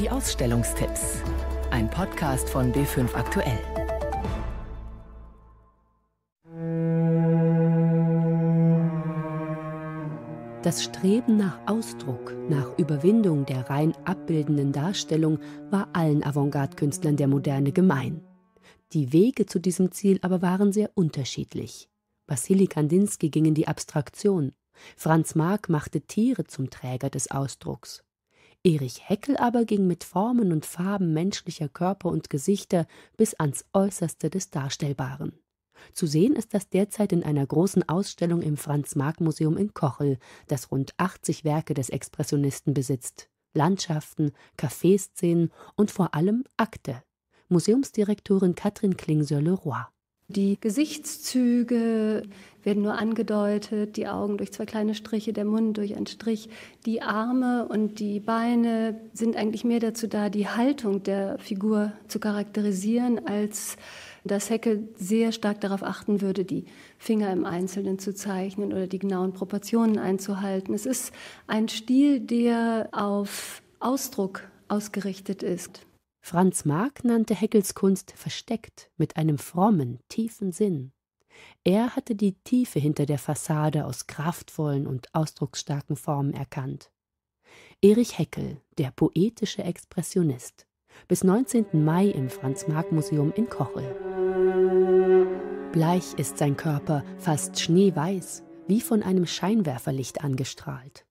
Die Ausstellungstipps. Ein Podcast von B5 Aktuell. Das Streben nach Ausdruck, nach Überwindung der rein abbildenden Darstellung war allen Avantgarde-Künstlern der Moderne gemein. Die Wege zu diesem Ziel aber waren sehr unterschiedlich. Wassili Kandinsky ging in die Abstraktion. Franz Marc machte Tiere zum Träger des Ausdrucks. Erich Heckel aber ging mit Formen und Farben menschlicher Körper und Gesichter bis ans Äußerste des Darstellbaren. Zu sehen ist das derzeit in einer großen Ausstellung im Franz-Marc-Museum in Kochel, das rund 80 Werke des Expressionisten besitzt. Landschaften, Kaffeeszenen und vor allem Akte. Museumsdirektorin Katrin Klingsör-Leroy. Die Gesichtszüge werden nur angedeutet, die Augen durch zwei kleine Striche, der Mund durch einen Strich, die Arme und die Beine sind eigentlich mehr dazu da, die Haltung der Figur zu charakterisieren, als dass Heckel sehr stark darauf achten würde, die Finger im Einzelnen zu zeichnen oder die genauen Proportionen einzuhalten. Es ist ein Stil, der auf Ausdruck ausgerichtet ist. Franz Marc nannte Heckels Kunst versteckt mit einem frommen, tiefen Sinn. Er hatte die Tiefe hinter der Fassade aus kraftvollen und ausdrucksstarken Formen erkannt. Erich Heckel, der poetische Expressionist, bis 19. Mai im Franz-Marc-Museum in Kochel. Bleich ist sein Körper, fast schneeweiß, wie von einem Scheinwerferlicht angestrahlt.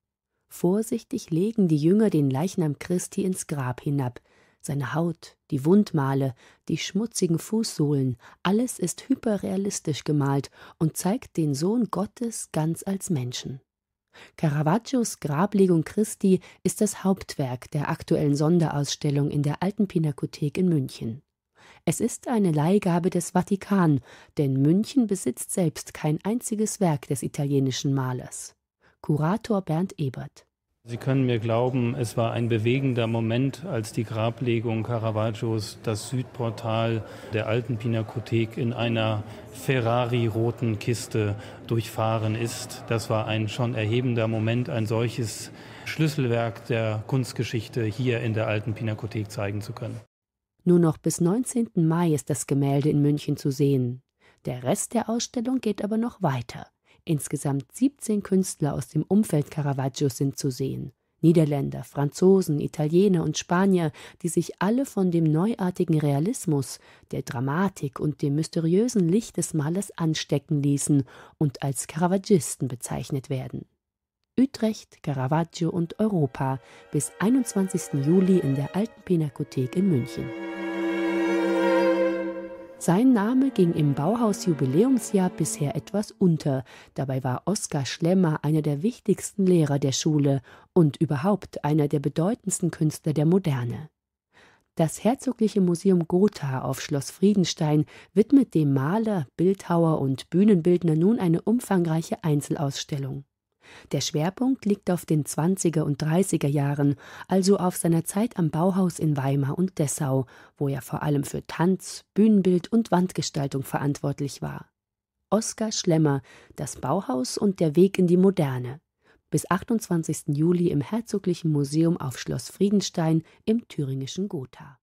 Vorsichtig legen die Jünger den Leichnam Christi ins Grab hinab, seine Haut, die Wundmale, die schmutzigen Fußsohlen, alles ist hyperrealistisch gemalt und zeigt den Sohn Gottes ganz als Menschen. Caravaggios Grablegung Christi ist das Hauptwerk der aktuellen Sonderausstellung in der Alten Pinakothek in München. Es ist eine Leihgabe des Vatikan, denn München besitzt selbst kein einziges Werk des italienischen Malers. Kurator Bernd Ebert Sie können mir glauben, es war ein bewegender Moment, als die Grablegung Caravaggios das Südportal der alten Pinakothek in einer Ferrari-roten Kiste durchfahren ist. Das war ein schon erhebender Moment, ein solches Schlüsselwerk der Kunstgeschichte hier in der alten Pinakothek zeigen zu können. Nur noch bis 19. Mai ist das Gemälde in München zu sehen. Der Rest der Ausstellung geht aber noch weiter. Insgesamt 17 Künstler aus dem Umfeld Caravaggios sind zu sehen. Niederländer, Franzosen, Italiener und Spanier, die sich alle von dem neuartigen Realismus, der Dramatik und dem mysteriösen Licht des Malers anstecken ließen und als Caravaggisten bezeichnet werden. Utrecht, Caravaggio und Europa bis 21. Juli in der Alten Pinakothek in München. Sein Name ging im Bauhaus-Jubiläumsjahr bisher etwas unter. Dabei war Oskar Schlemmer einer der wichtigsten Lehrer der Schule und überhaupt einer der bedeutendsten Künstler der Moderne. Das Herzogliche Museum Gotha auf Schloss Friedenstein widmet dem Maler, Bildhauer und Bühnenbildner nun eine umfangreiche Einzelausstellung. Der Schwerpunkt liegt auf den 20er und 30er Jahren, also auf seiner Zeit am Bauhaus in Weimar und Dessau, wo er vor allem für Tanz, Bühnenbild und Wandgestaltung verantwortlich war. Oskar Schlemmer, das Bauhaus und der Weg in die Moderne. Bis 28. Juli im Herzoglichen Museum auf Schloss Friedenstein im thüringischen Gotha.